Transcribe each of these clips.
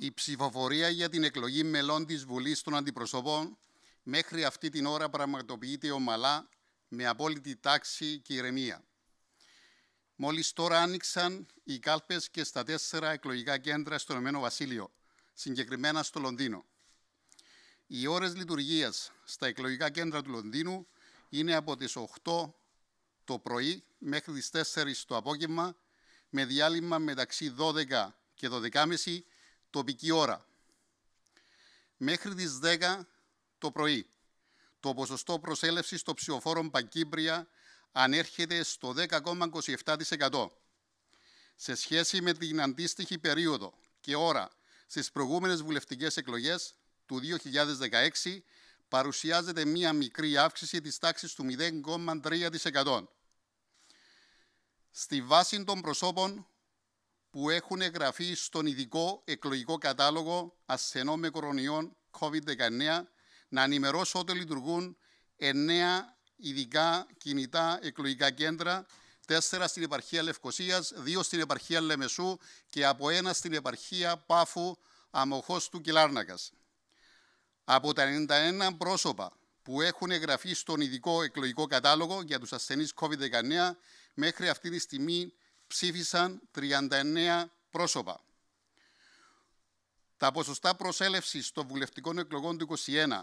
η ψηφοφορία για την εκλογή μελών της Βουλής των Αντιπροσωπών μέχρι αυτή την ώρα πραγματοποιείται ομαλά με απόλυτη τάξη και ηρεμία. Μόλις τώρα άνοιξαν οι κάλπες και στα τέσσερα εκλογικά κέντρα στο Ηνωμένο Βασίλειο, συγκεκριμένα στο Λονδίνο. Οι ώρες λειτουργίας στα εκλογικά κέντρα του Λονδίνου είναι από τις 8 το πρωί μέχρι τις 4 το απόγευμα, με διάλειμμα μεταξύ 12 και 12.30 τοπική ώρα μέχρι τις 10 το πρωί. Το ποσοστό προσέλευσης των ψηφοφόρων Παγκύπρια ανέρχεται στο 10,27% σε σχέση με την αντίστοιχη περίοδο και ώρα στις προηγούμενες βουλευτικές εκλογές του 2016 παρουσιάζεται μία μικρή αύξηση της τάξης του 0,3%. Στη βάση των προσώπων που έχουν εγγραφεί στον ειδικό εκλογικό κατάλογο ασθενών με κορονοϊόν COVID-19 να ενημερώσω ότι λειτουργούν εννέα ειδικά κινητά εκλογικά κέντρα, τέσσερα στην επαρχία Λευκοσίας, δύο στην επαρχία Λεμεσού και από ένα στην επαρχία Πάφου, αμοχώς του Κιλάρνακας. Από τα 91 πρόσωπα που έχουν εγγραφεί στον ειδικό εκλογικό κατάλογο για τους ασθενείς COVID-19, μέχρι αυτή τη στιγμή ψήφισαν 39 πρόσωπα. Τα ποσοστά προσέλευσης των βουλευτικών εκλογών του 2021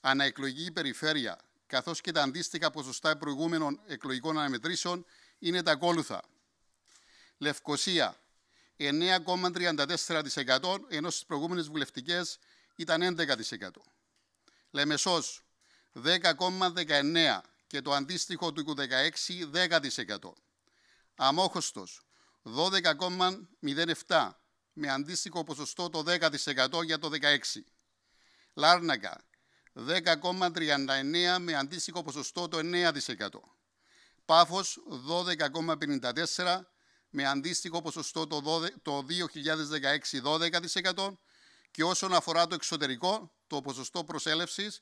αναεκλογική περιφέρεια, καθώς και τα αντίστοιχα ποσοστά προηγούμενων εκλογικών αναμετρήσεων, είναι τα ακόλουθα. Λευκοσία, 9,34%, ενώ στις προηγούμενες βουλευτικές ήταν 11%. Λεμεσό 10,19% και το αντίστοιχο του 16, 10% αμόχωστος 12,07 με αντίστοιχο ποσοστό το 10% για το 16. Λάρνακα 10,39 με αντίστοιχο ποσοστό το 9%. Πάφος 12,54 με αντίστοιχο ποσοστό το 2016 12% και όσον αφορά το εξωτερικό, το ποσοστό προσέλευσης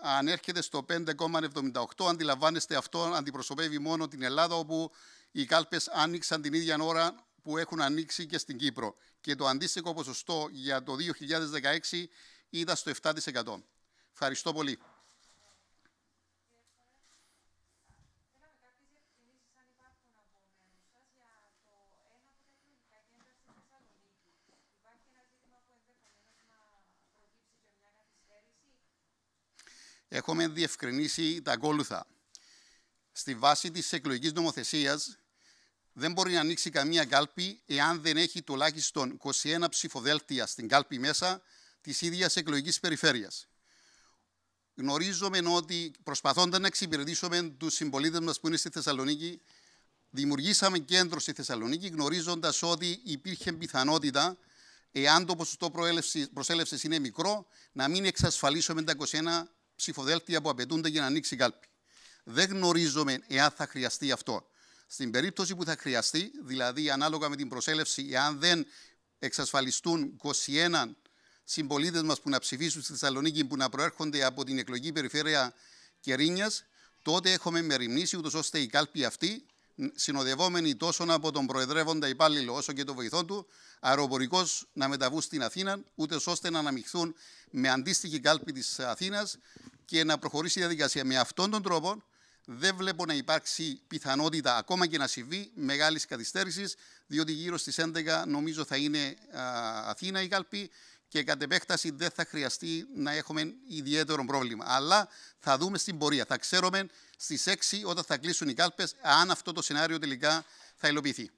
αν έρχεται στο 5,78. Αντιλαμβάνεστε αυτό αντιπροσωπεύει μόνο την Ελλάδα όπου οι κάλπες άνοιξαν την ίδια ώρα που έχουν ανοίξει και στην Κύπρο. Και το αντίστοιχο ποσοστό για το 2016 ήταν στο 7%. Ευχαριστώ πολύ. έχουμε διευκρινίσει τα ακόλουθα. Στη βάση της εκλογικής νομοθεσίας δεν μπορεί να ανοίξει καμία κάλπη εάν δεν έχει τουλάχιστον 21 ψηφοδέλτια στην κάλπη μέσα της ίδιας εκλογικής περιφέρειας. Γνωρίζουμε ότι προσπαθώντας να εξυπηρετήσουμε τους συμπολίτες μας που είναι στη Θεσσαλονίκη, δημιουργήσαμε κέντρο στη Θεσσαλονίκη, γνωρίζοντας ότι υπήρχε πιθανότητα, εάν το ποσοστό προσέλευσης είναι μικρό, να μην εξασφαλίσουμε τα ψηφοδέλτια που απαιτούνται για να ανοίξει η κάλπη. Δεν γνωρίζουμε εάν θα χρειαστεί αυτό. Στην περίπτωση που θα χρειαστεί, δηλαδή ανάλογα με την προσέλευση, εάν δεν εξασφαλιστούν 21 συμπολίτες μας που να ψηφίσουν στη Θεσσαλονίκη που να προέρχονται από την εκλογική περιφέρεια Κερίνιας, τότε έχουμε μεριμνήσει ούτως ώστε η κάλπη αυτή συνοδευόμενοι τόσο από τον προεδρεύοντα υπάλληλο όσο και τον βοηθό του, αεροπορικώ να μεταβούν στην Αθήνα, ούτε ώστε να αναμειχθούν με αντίστοιχη κάλπη της Αθήνας και να προχωρήσει η διαδικασία. Με αυτόν τον τρόπο, δεν βλέπω να υπάρξει πιθανότητα ακόμα και να συμβεί μεγάλης καθυστέρησης, διότι γύρω στις 11 νομίζω θα είναι α, Αθήνα η κάλπη και κατ' επέκταση δεν θα χρειαστεί να έχουμε ιδιαίτερο πρόβλημα. Αλλά θα δούμε στην πορεία. Θα ξέρουμε στις 6 όταν θα κλείσουν οι κάλπες, αν αυτό το σενάριο τελικά θα υλοποιηθεί.